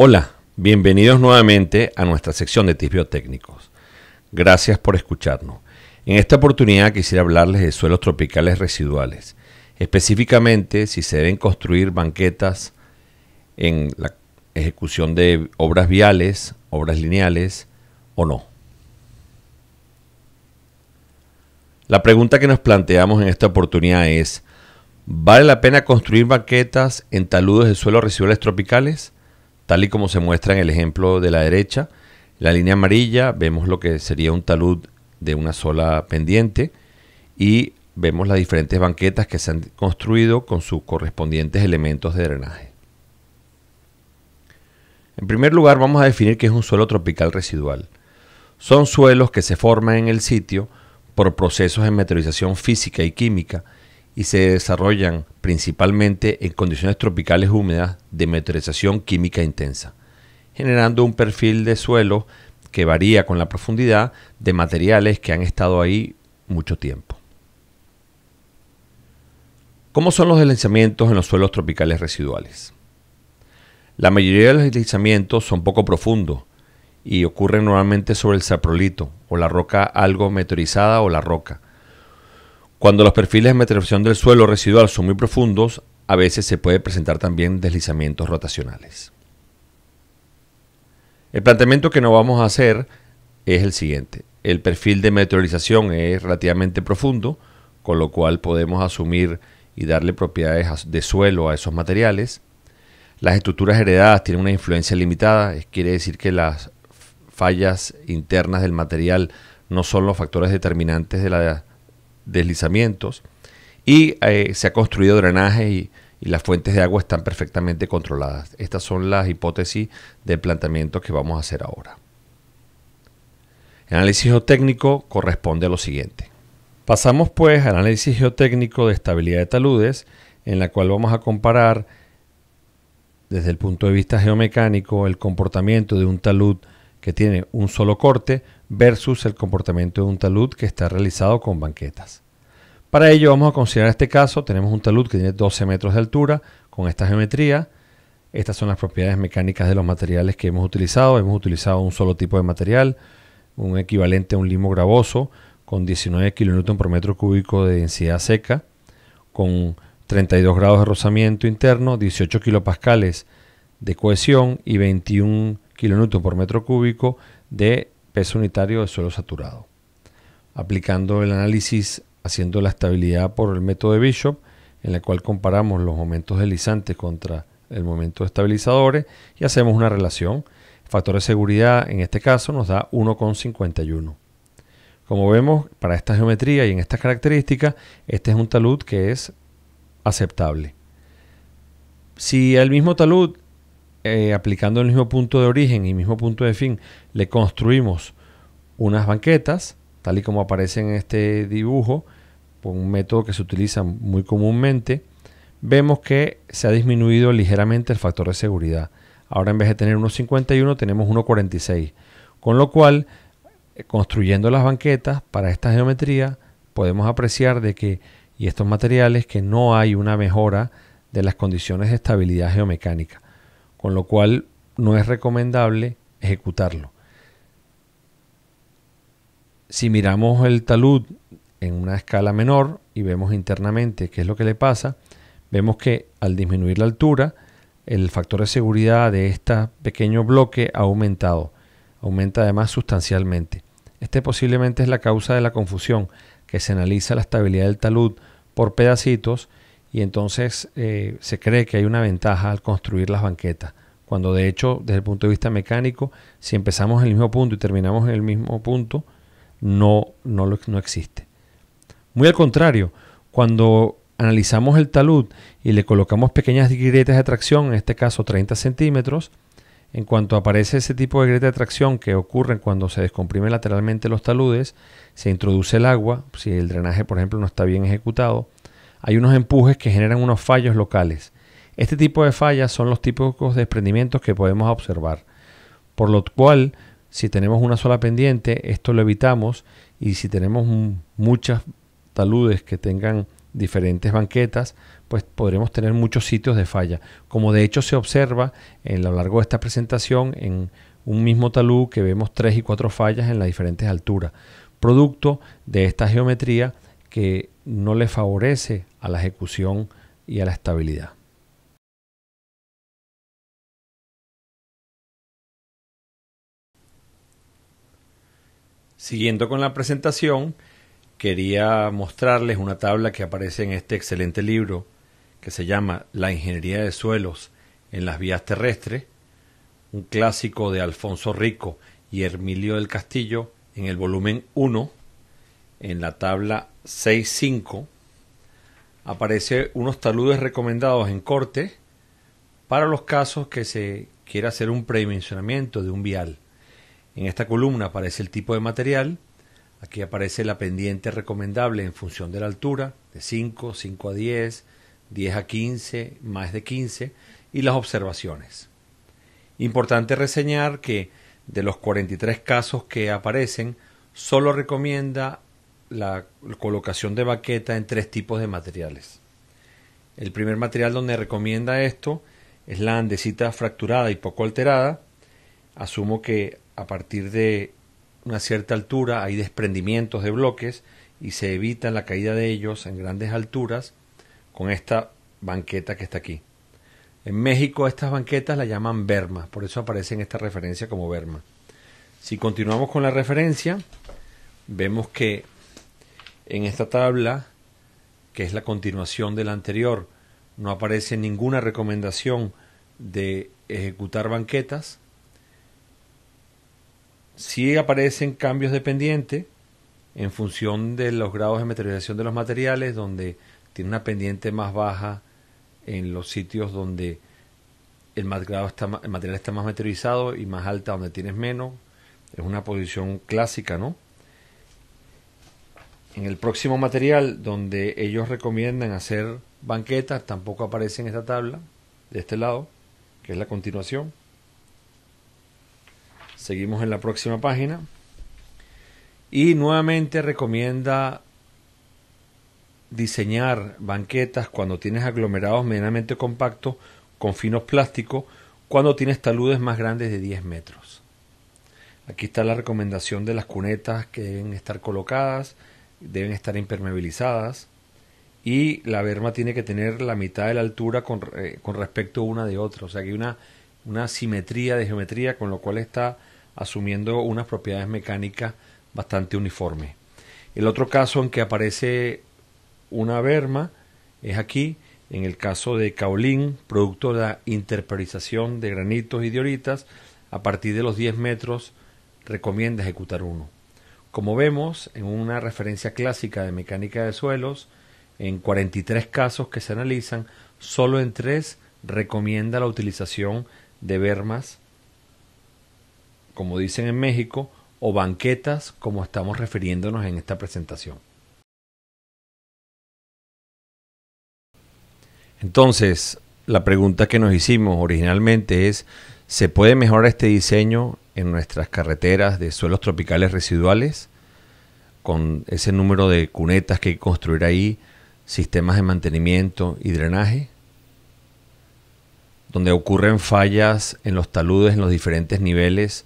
Hola, bienvenidos nuevamente a nuestra sección de TIS biotécnicos. Gracias por escucharnos. En esta oportunidad quisiera hablarles de suelos tropicales residuales, específicamente si se deben construir banquetas en la ejecución de obras viales, obras lineales o no. La pregunta que nos planteamos en esta oportunidad es, ¿vale la pena construir banquetas en taludes de suelos residuales tropicales? tal y como se muestra en el ejemplo de la derecha. La línea amarilla vemos lo que sería un talud de una sola pendiente y vemos las diferentes banquetas que se han construido con sus correspondientes elementos de drenaje. En primer lugar vamos a definir qué es un suelo tropical residual. Son suelos que se forman en el sitio por procesos de meteorización física y química y se desarrollan principalmente en condiciones tropicales húmedas de meteorización química intensa, generando un perfil de suelo que varía con la profundidad de materiales que han estado ahí mucho tiempo. ¿Cómo son los deslizamientos en los suelos tropicales residuales? La mayoría de los deslizamientos son poco profundos y ocurren normalmente sobre el saprolito o la roca algo meteorizada o la roca, cuando los perfiles de meteorización del suelo residual son muy profundos, a veces se puede presentar también deslizamientos rotacionales. El planteamiento que nos vamos a hacer es el siguiente. El perfil de meteorización es relativamente profundo, con lo cual podemos asumir y darle propiedades de suelo a esos materiales. Las estructuras heredadas tienen una influencia limitada, quiere decir que las fallas internas del material no son los factores determinantes de la deslizamientos y eh, se ha construido drenaje y, las fuentes de agua están perfectamente controladas. Estas son las hipótesis del planteamiento que vamos a hacer ahora. El análisis geotécnico corresponde a lo siguiente. Pasamos pues al análisis geotécnico de estabilidad de taludes, en la cual vamos a comparar desde el punto de vista geomecánico el comportamiento de un talud que tiene un solo corte versus el comportamiento de un talud que está realizado con banquetas. Para ello vamos a considerar este caso, tenemos un talud que tiene 12 metros de altura con esta geometría, estas son las propiedades mecánicas de los materiales que hemos utilizado, hemos utilizado un solo tipo de material, un equivalente a un limo gravoso con 19 kN por metro cúbico de densidad seca, con 32 grados de rozamiento interno, 18 kilopascales de cohesión y 21 kN por metro cúbico de es unitario de suelo saturado. Aplicando el análisis haciendo la estabilidad por el método de Bishop, en la cual comparamos los momentos deslizantes contra el momento de estabilizadores y hacemos una relación. factor de seguridad en este caso nos da 1,51. Como vemos, para esta geometría y en estas características, este es un talud que es aceptable. Si el mismo talud eh, aplicando el mismo punto de origen y mismo punto de fin, le construimos unas banquetas, tal y como aparece en este dibujo, con un método que se utiliza muy comúnmente, vemos que se ha disminuido ligeramente el factor de seguridad. Ahora en vez de tener 1.51 tenemos 1.46, con lo cual eh, construyendo las banquetas para esta geometría podemos apreciar de que y estos materiales que no hay una mejora de las condiciones de estabilidad geomecánica con lo cual no es recomendable ejecutarlo. Si miramos el talud en una escala menor y vemos internamente qué es lo que le pasa, vemos que al disminuir la altura, el factor de seguridad de este pequeño bloque ha aumentado, aumenta además sustancialmente. Este posiblemente es la causa de la confusión, que se analiza la estabilidad del talud por pedacitos y entonces eh, se cree que hay una ventaja al construir las banquetas, cuando de hecho desde el punto de vista mecánico, si empezamos en el mismo punto y terminamos en el mismo punto, no, no, no existe. Muy al contrario, cuando analizamos el talud y le colocamos pequeñas grietas de tracción, en este caso 30 centímetros, en cuanto aparece ese tipo de grieta de tracción que ocurre cuando se descomprime lateralmente los taludes, se introduce el agua, si el drenaje por ejemplo no está bien ejecutado, hay unos empujes que generan unos fallos locales. Este tipo de fallas son los típicos desprendimientos que podemos observar. Por lo cual, si tenemos una sola pendiente, esto lo evitamos y si tenemos muchas taludes que tengan diferentes banquetas, pues podremos tener muchos sitios de falla, como de hecho se observa en, lo largo de esta presentación en un mismo talud que vemos tres y cuatro fallas en las diferentes alturas, producto de esta geometría que no le favorece a la ejecución y a la estabilidad. Siguiendo con la presentación, quería mostrarles una tabla que aparece en este excelente libro que se llama La ingeniería de suelos en las vías terrestres, un clásico de Alfonso Rico y Hermilio del Castillo en el volumen 1 en la tabla 6.5 aparece unos taludes recomendados en corte para los casos que se quiera hacer un predimensionamiento de un vial. En esta columna aparece el tipo de material, aquí aparece la pendiente recomendable en función de la altura, de 5, 5 a 10, 10 a 15, más de 15, y las observaciones. Importante reseñar que de los 43 casos que aparecen, solo recomienda la colocación de baqueta en tres tipos de materiales. El primer material donde recomienda esto es la andesita fracturada y poco alterada. Asumo que a partir de una cierta altura hay desprendimientos de bloques y se evita la caída de ellos en grandes alturas con esta banqueta que está aquí. En México estas banquetas la llaman bermas, por eso aparece en esta referencia como berma. Si continuamos con la referencia, vemos que en esta tabla, que es la continuación de la anterior, no aparece ninguna recomendación de ejecutar banquetas. Sí aparecen cambios de pendiente en función de los grados de meteorización de los materiales, donde tiene una pendiente más baja en los sitios donde el material está, el material está más meteorizado y más alta donde tienes menos. Es una posición clásica, ¿no? En el próximo material, donde ellos recomiendan hacer banquetas, tampoco aparece en esta tabla, de este lado, que es la continuación. Seguimos en la próxima página. Y nuevamente recomienda diseñar banquetas cuando tienes aglomerados medianamente compactos con finos plásticos, cuando tienes taludes más grandes de 10 metros. Aquí está la recomendación de las cunetas que deben estar colocadas, deben estar impermeabilizadas y la berma tiene que tener la mitad de la altura con, eh, con respecto una de otra, o sea que hay una, simetría de geometría con lo cual está asumiendo unas propiedades mecánicas bastante uniformes. El otro caso en que aparece una berma es aquí, en el caso de caolín, producto de la interperización de granitos y dioritas, a partir de los 10 metros recomienda ejecutar uno. Como vemos en una referencia clásica de mecánica de suelos, en 43 casos que se analizan, solo en 3 recomienda la utilización de vermas, como dicen en México, o banquetas, como estamos refiriéndonos en esta presentación. Entonces, la pregunta que nos hicimos originalmente es, ¿se puede mejorar este diseño en nuestras carreteras de suelos tropicales residuales, con ese número de cunetas que hay que construir ahí, sistemas de mantenimiento y drenaje, donde ocurren fallas en los taludes en los diferentes niveles,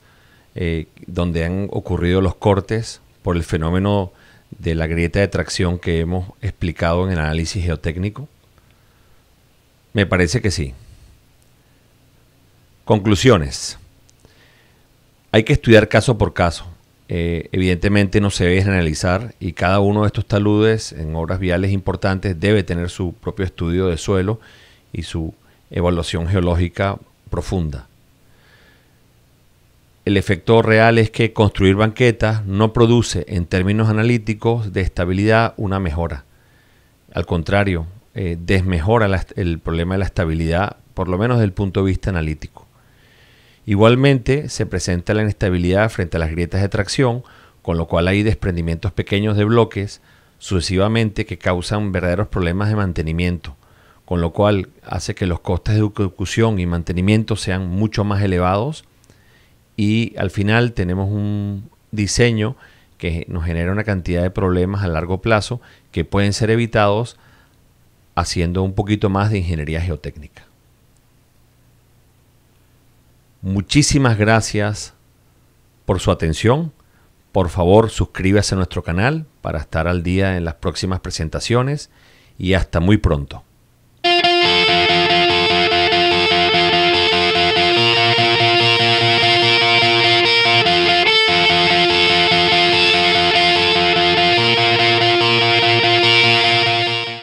eh, donde han ocurrido los cortes por el fenómeno de la grieta de tracción que hemos explicado en el análisis geotécnico? Me parece que sí. Conclusiones. Hay que estudiar caso por caso. Eh, evidentemente no se debe generalizar y cada uno de estos taludes en obras viales importantes debe tener su propio estudio de suelo y su evaluación geológica profunda. El efecto real es que construir banquetas no produce en términos analíticos de estabilidad una mejora. Al contrario, eh, desmejora el problema de la estabilidad, por lo menos desde el punto de vista analítico. Igualmente, se presenta la inestabilidad frente a las grietas de tracción, con lo cual hay desprendimientos pequeños de bloques sucesivamente que causan verdaderos problemas de mantenimiento, con lo cual hace que los costes de ejecución y mantenimiento sean mucho más elevados y al final tenemos un diseño que nos genera una cantidad de problemas a largo plazo que pueden ser evitados haciendo un poquito más de ingeniería geotécnica. Muchísimas gracias por su atención. Por favor, suscríbase a nuestro canal para estar al día en las próximas presentaciones y hasta muy pronto.